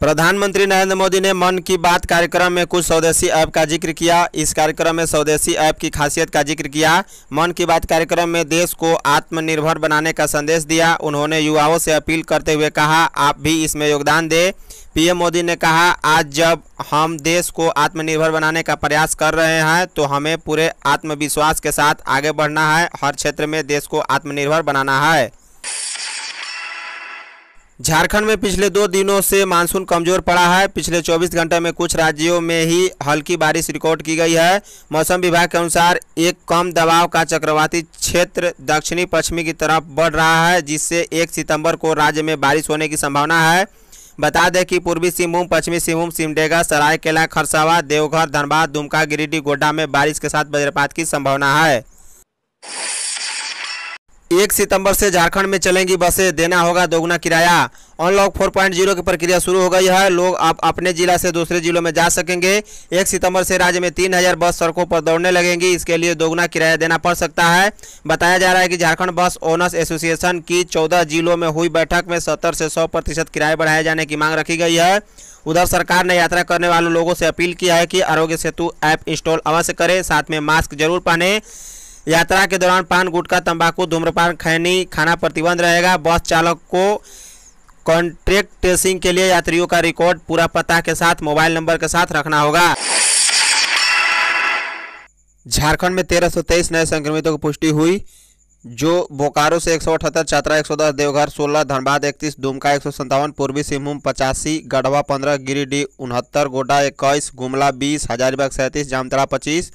प्रधानमंत्री नरेंद्र मोदी ने मन की बात कार्यक्रम में कुछ स्वदेशी ऐप का जिक्र किया इस कार्यक्रम में स्वदेशी ऐप की खासियत का जिक्र किया मन की बात कार्यक्रम में देश को आत्मनिर्भर बनाने का संदेश दिया उन्होंने युवाओं से अपील करते हुए कहा आप भी इसमें योगदान दें पीएम मोदी ने कहा आज जब हम देश को आत्मनिर्भर बनाने का प्रयास कर रहे हैं तो हमें पूरे आत्मविश्वास के साथ आगे बढ़ना है हर क्षेत्र में देश को आत्मनिर्भर बनाना है झारखंड में पिछले दो दिनों से मानसून कमजोर पड़ा है पिछले 24 घंटे में कुछ राज्यों में ही हल्की बारिश रिकॉर्ड की गई है मौसम विभाग के अनुसार एक कम दबाव का चक्रवाती क्षेत्र दक्षिणी पश्चिमी की तरफ बढ़ रहा है जिससे 1 सितंबर को राज्य में बारिश होने की संभावना है बता दें कि पूर्वी सिंहभूम पश्चिमी सिंहभूम सिमडेगा सरायकेला खरसावा देवघर धनबाद दुमका गिरिडीह गोड्डा में बारिश के साथ वज्रपात की संभावना है एक सितंबर से झारखंड में चलेंगी बसें देना होगा दोगुना किराया अनलॉक 4.0 की प्रक्रिया शुरू हो गई है लोग आप अपने जिला से दूसरे जिलों में जा सकेंगे एक सितंबर से राज्य में तीन हजार बस सड़कों पर दौड़ने लगेंगी इसके लिए दोगुना किराया देना पड़ सकता है बताया जा रहा है कि झारखंड बस ओनर्स एसोसिएशन की चौदह जिलों में हुई बैठक में सत्तर से सौ प्रतिशत बढ़ाए जाने की मांग रखी गई है उधर सरकार ने यात्रा करने वाले लोगों से अपील किया है कि आरोग्य सेतु ऐप इंस्टॉल अवश्य करें साथ में मास्क जरूर पहने यात्रा के दौरान पान गुटखा तंबाकू धूम्रपान खैनी खाना प्रतिबंध रहेगा बस चालक को कॉन्ट्रैक्ट ट्रेसिंग के लिए यात्रियों का रिकॉर्ड पूरा पता के साथ मोबाइल नंबर के साथ रखना होगा झारखंड में तेईस नए संक्रमितों की पुष्टि हुई जो बोकारो से एक सौ 110 देवघर 16 धनबाद 31 दुमका एक पूर्वी सिंहभूम पचासी गढ़वा 15 गिरिडीह उनहत्तर गोड्डा 21 गुमला 20 हजारीबाग सैंतीस जामतरा 25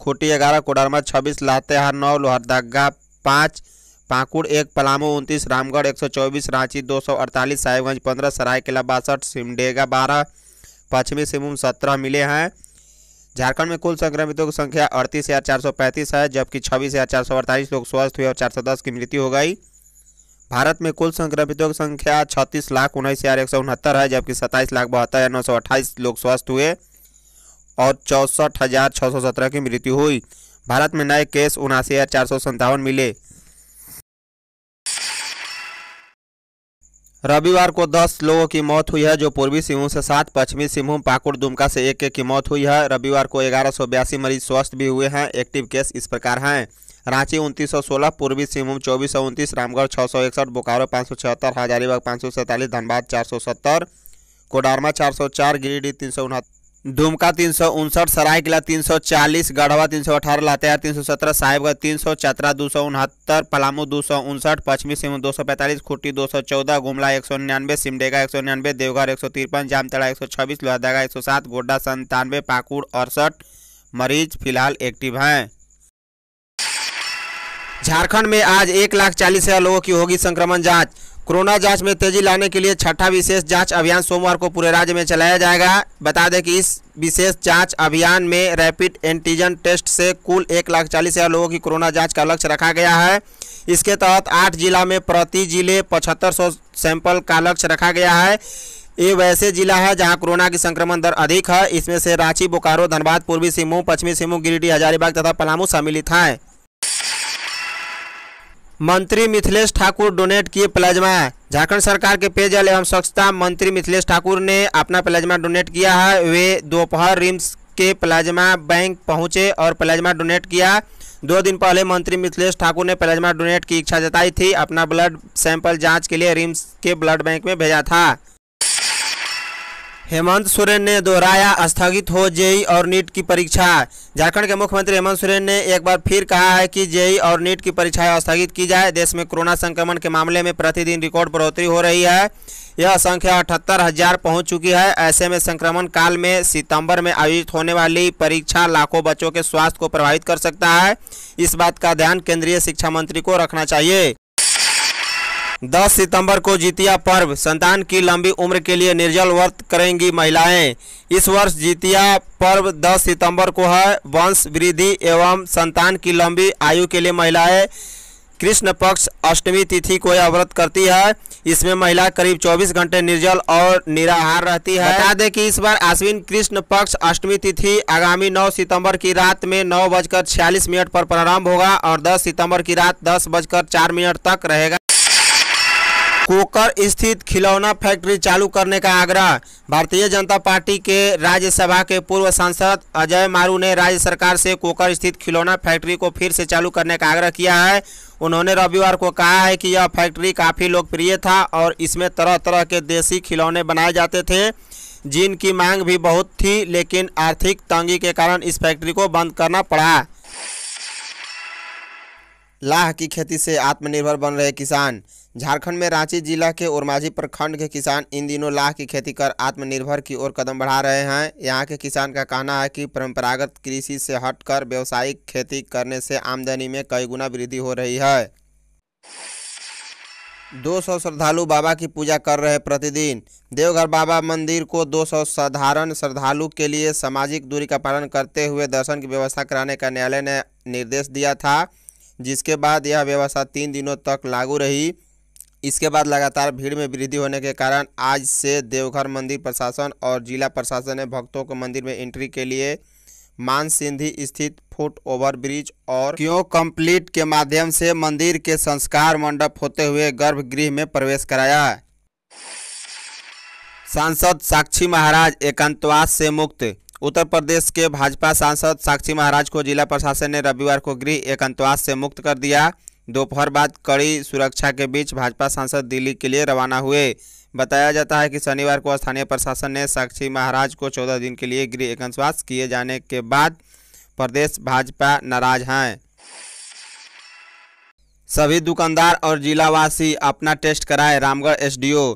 खूटी ग्यारह कोडरमा छब्बीस लातेहार नौ लोहरदगा पाँच पाकुड़ एक पलामू उनतीस रामगढ़ एक सौ चौबीस रांची दो सौ अड़तालीस साहिबगंज पंद्रह सरायकेला बासठ सिमडेगा बारह पश्चिमी सिंहभूम सत्रह मिले हैं झारखंड में कुल संक्रमितों की संख्या अड़तीस हज़ार चार सौ पैंतीस है जबकि छब्बीस हज़ार चार सौ अड़तालीस लोग स्वस्थ हुए और चार सौ दस की मृत्यु हो गई भारत में कुल संक्रमितों की संख्या छत्तीस लाख उन्नीस हज़ार एक सौ उनहत्तर है जबकि सत्ताईस लाख बहत्तर हज़ार नौ सौ अट्ठाईस लोग स्वस्थ हुए और चौंसठ हज़ार छः सौ सत्रह की मृत्यु हुई भारत में नए केस उनासी हज़ार चार सौ संतावन मिले रविवार को 10 लोगों की मौत हुई है जो पूर्वी सिंहभूम से सात पश्चिमी सिंहभूम पाकुड़ दुमका से एक एक की मौत हुई है रविवार को ग्यारह मरीज स्वस्थ भी हुए हैं एक्टिव केस इस प्रकार हैं रांची उनतीस सौ सोलह पूर्वी सिंहभूम चौबीस सौ उनतीस रामगढ़ छः सौ इकसठ बोकारो पाँच सौ छिहत्तर हजारीबाग पाँच सौ सैंतालीस धनबाद चार सौ सत्तर कोडारमा चार सौ चार गिरिडीह तीन सौ उनहत्तर दुमका तीन सौ उनसठ सरायकिला तीन सौ चालीस गढ़वा तीन सौ अठारह लातेहार तीन सौ सत्रह साहिबगढ़ तीन सौ चतरा दो सौ उनहत्तर पलामू दो सौ उनसठ पश्चिमी सिंह दो सौ पैंतालीस खुट्टी दो सौ चौदह गुमला एक सौ निन्यानवे सिमडेगा एक सौ निन्यानवे देवघर एक सौ तिरपन जामतड़ा एक सौ छब्बीस लोहरदगा एक सौ सात गोड्डा संतानवे पाकुड़ अड़सठ मरीज फिलहाल एक्टिव हैं झारखंड में आज एक लाख चालीस हज़ार लोगों की होगी संक्रमण जाँच कोरोना जांच में तेजी लाने के लिए छठा विशेष जांच अभियान सोमवार को पूरे राज्य में चलाया जाएगा बता दें कि इस विशेष जांच अभियान में रैपिड एंटीजन टेस्ट से कुल एक लाख चालीस हज़ार लोगों की कोरोना जांच का लक्ष्य रखा गया है इसके तहत आठ जिला में प्रति जिले पचहत्तर सौ सैंपल का लक्ष्य रखा गया है ये वैसे जिला है जहां कोरोना की संक्रमण दर अधिक है इसमें से रांची बोकारो धनबाद पूर्वी सिंहभूम पश्चिमी सिंहभूम गिरिडीह हजारीबाग तथा पलामू सम्मिलित हैं मंत्री मिथिलेश ठाकुर डोनेट किए प्लाज्मा झारखंड सरकार के पेयजल एवं स्वच्छता मंत्री मिथिलेश ठाकुर ने अपना प्लाज्मा डोनेट किया है वे दोपहर रिम्स के प्लाज्मा बैंक पहुंचे और प्लाज्मा डोनेट किया दो दिन पहले मंत्री मिथिलेश ठाकुर ने प्लाज्मा डोनेट की इच्छा जताई थी अपना ब्लड सैंपल जांच के लिए रिम्स के ब्लड बैंक में भेजा था हेमंत सोरेन ने दोहराया स्थगित हो जेई और नीट की परीक्षा झारखंड के मुख्यमंत्री हेमंत सोरेन ने एक बार फिर कहा है कि जेई और नीट की परीक्षाएं स्थगित की जाए देश में कोरोना संक्रमण के मामले में प्रतिदिन रिकॉर्ड बढ़ोतरी हो रही है यह संख्या अठहत्तर हजार पहुँच चुकी है ऐसे में संक्रमण काल में सितंबर में आयोजित होने वाली परीक्षा लाखों बच्चों के स्वास्थ्य को प्रभावित कर सकता है इस बात का ध्यान केंद्रीय शिक्षा मंत्री को रखना चाहिए 10 सितंबर को जीतिया पर्व संतान की लंबी उम्र के लिए निर्जल व्रत करेंगी महिलाएं इस वर्ष जीतिया पर्व 10 सितंबर को है वंश वृद्धि एवं संतान की लंबी आयु के लिए महिलाएं कृष्ण पक्ष अष्टमी तिथि को यह व्रत करती है इसमें महिला करीब 24 घंटे निर्जल और निराहार रहती है बता दें कि इस बार आश्विन कृष्ण पक्ष अष्टमी तिथि आगामी 9 सितंबर की रात में नौ बजकर छियालीस मिनट पर प्रारंभ होगा और 10 सितंबर की रात दस बजकर चार मिनट तक रहेगा कोकर स्थित खिलौना फैक्ट्री चालू करने का आग्रह भारतीय जनता पार्टी के राज्यसभा के पूर्व सांसद अजय मारू ने राज्य सरकार से कोकर स्थित खिलौना फैक्ट्री को फिर से चालू करने का आग्रह किया है उन्होंने रविवार को कहा है कि यह फैक्ट्री काफ़ी लोकप्रिय था और इसमें तरह तरह के देसी खिलौने बनाए जाते थे जिनकी मांग भी बहुत थी लेकिन आर्थिक तंगी के कारण इस फैक्ट्री को बंद करना पड़ा लाह की खेती से आत्मनिर्भर बन रहे किसान झारखंड में रांची जिला के ओरमाझी प्रखंड के किसान इन दिनों लाह की खेती कर आत्मनिर्भर की ओर कदम बढ़ा रहे हैं यहाँ के किसान का कहना है कि परंपरागत कृषि से हटकर व्यावसायिक खेती करने से आमदनी में कई गुना वृद्धि हो रही है 200 श्रद्धालु बाबा की पूजा कर रहे प्रतिदिन देवघर बाबा मंदिर को 200 साधारण श्रद्धालु के लिए सामाजिक दूरी का पालन करते हुए दर्शन की व्यवस्था कराने का न्यायालय ने निर्देश दिया था जिसके बाद यह व्यवस्था तीन दिनों तक लागू रही इसके बाद लगातार भीड़ में वृद्धि होने के कारण आज से देवघर मंदिर प्रशासन और जिला प्रशासन ने भक्तों को मंदिर में एंट्री के लिए मानसिंधी स्थित फुट ओवर ब्रिज और क्यों कंप्लीट के माध्यम से मंदिर के संस्कार मंडप होते हुए गर्भगृह में प्रवेश कराया सांसद साक्षी महाराज एकांतवास से मुक्त उत्तर प्रदेश के भाजपा सांसद साक्षी महाराज को जिला प्रशासन ने रविवार को गृह एकांतवास से मुक्त कर दिया दोपहर बाद कड़ी सुरक्षा के बीच भाजपा सांसद दिल्ली के लिए रवाना हुए बताया जाता है कि शनिवार को स्थानीय प्रशासन ने साक्षी महाराज को चौदह दिन के लिए गृह एकंशवास किए जाने के बाद प्रदेश भाजपा नाराज हैं सभी दुकानदार और जिलावासी अपना टेस्ट कराए रामगढ़ एसडीओ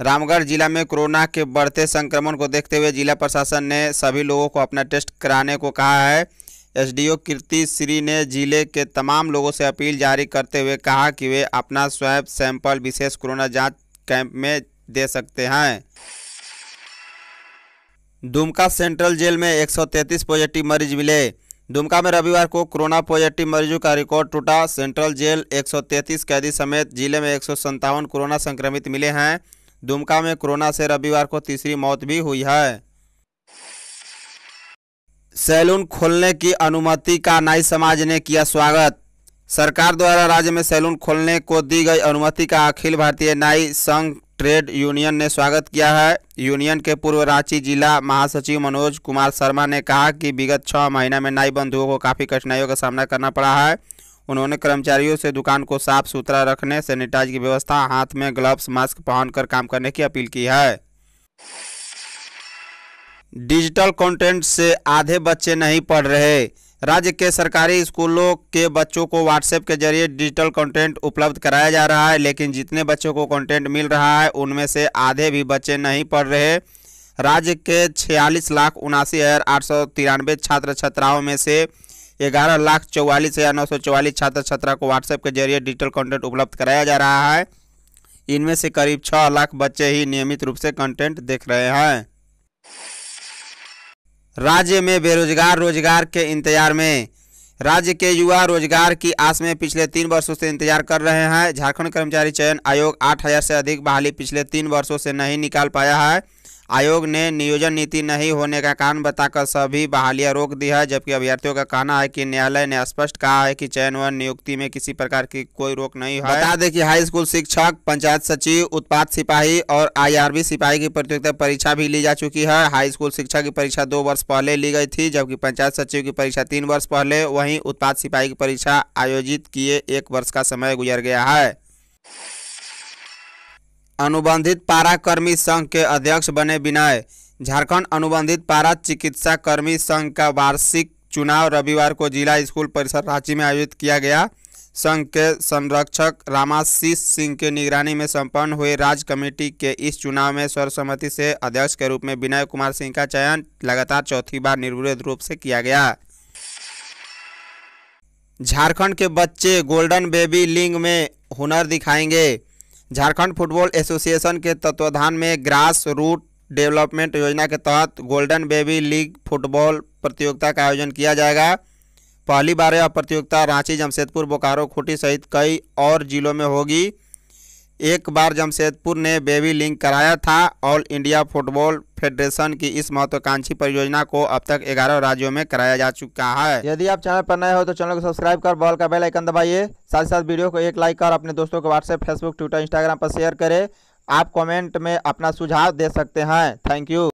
रामगढ़ जिला में कोरोना के बढ़ते संक्रमण को देखते हुए जिला प्रशासन ने सभी लोगों को अपना टेस्ट कराने को कहा है एसडीओ कीर्ति श्री ने जिले के तमाम लोगों से अपील जारी करते हुए कहा कि वे अपना स्वैप सैंपल विशेष कोरोना जांच कैंप में दे सकते हैं दुमका सेंट्रल जेल में 133 पॉजिटिव मरीज मिले दुमका में रविवार को कोरोना पॉजिटिव मरीजों का रिकॉर्ड टूटा सेंट्रल जेल 133 कैदी समेत जिले में एक कोरोना संक्रमित मिले हैं दुमका में कोरोना से रविवार को तीसरी मौत भी हुई है सैलून खोलने की अनुमति का नाई समाज ने किया स्वागत सरकार द्वारा राज्य में सैलून खोलने को दी गई अनुमति का अखिल भारतीय नाई संघ ट्रेड यूनियन ने स्वागत किया है यूनियन के पूर्व रांची जिला महासचिव मनोज कुमार शर्मा ने कहा कि विगत छः महीने में नाई बंधुओं को काफ़ी कठिनाइयों का सामना करना पड़ा है उन्होंने कर्मचारियों से दुकान को साफ सुथरा रखने सैनिटाइज की व्यवस्था हाथ में ग्लव्स मास्क पहनकर काम करने की अपील की है डिजिटल कंटेंट से आधे बच्चे नहीं पढ़ रहे राज्य के सरकारी स्कूलों के बच्चों को व्हाट्सएप के जरिए डिजिटल कंटेंट उपलब्ध कराया जा रहा है लेकिन जितने बच्चों को कंटेंट मिल रहा है उनमें से आधे भी बच्चे नहीं पढ़ रहे राज्य के छियालीस लाख उनासी हज़ार आठ सौ तिरानवे छात्र छात्राओं में से ग्यारह लाख चौवालीस हज़ार नौ सौ चौवालीस छात्र छात्रा को व्हाट्सएप के जरिए डिजिटल कंटेंट उपलब्ध कराया जा रहा है इनमें से करीब छः लाख बच्चे ही नियमित रूप से कंटेंट देख रहे हैं राज्य में बेरोजगार रोजगार के इंतजार में राज्य के युवा रोजगार की आस में पिछले तीन वर्षों से इंतजार कर रहे हैं झारखंड कर्मचारी चयन आयोग आठ हजार से अधिक बहाली पिछले तीन वर्षों से नहीं निकाल पाया है आयोग ने नियोजन नीति नहीं होने का कारण बताकर सभी बहालियां रोक दी है जबकि अभ्यर्थियों का कहना है कि न्यायालय ने स्पष्ट कहा है कि चयन व नियुक्ति में किसी प्रकार की कोई रोक नहीं है बता दें कि हाई स्कूल शिक्षक पंचायत सचिव उत्पाद सिपाही और आईआरबी सिपाही की प्रतियोगिता परीक्षा भी ली जा चुकी है हाई स्कूल शिक्षा की परीक्षा दो वर्ष पहले ली गई थी जबकि पंचायत सचिव की परीक्षा तीन वर्ष पहले वहीं उत्पाद सिपाही की परीक्षा आयोजित किए एक वर्ष का समय गुजर गया है अनुबंधित पारा कर्मी संघ के अध्यक्ष बने विनय झारखंड अनुबंधित पारा चिकित्सा कर्मी संघ का वार्षिक चुनाव रविवार को जिला स्कूल परिसर रांची में आयोजित किया गया संघ के संरक्षक रामाशीष सिंह के निगरानी में संपन्न हुए राज्य कमेटी के इस चुनाव में सर्वसम्मति से अध्यक्ष के रूप में विनय कुमार सिंह का चयन लगातार चौथी बार निर्विरोध रूप से किया गया झारखंड के बच्चे गोल्डन बेबी लिंग में हुनर दिखाएंगे झारखंड फुटबॉल एसोसिएशन के तत्वाधान में ग्रास रूट डेवलपमेंट योजना के तहत गोल्डन बेबी लीग फुटबॉल प्रतियोगिता का आयोजन किया जाएगा पहली बार यह प्रतियोगिता रांची जमशेदपुर बोकारो खूंटी सहित कई और जिलों में होगी एक बार जमशेदपुर ने बेबी लिंक कराया था ऑल इंडिया फुटबॉल फेडरेशन की इस महत्वाकांक्षी परियोजना को अब तक 11 राज्यों में कराया जा चुका है यदि आप चैनल पर नए हो तो चैनल को सब्सक्राइब कर बॉल का बेल आइकन दबाइए साथ ही साथ वीडियो को एक लाइक कर अपने दोस्तों को व्हाट्सएप फेसबुक ट्विटर इंस्टाग्राम पर शेयर करें आप कॉमेंट में अपना सुझाव दे सकते हैं थैंक यू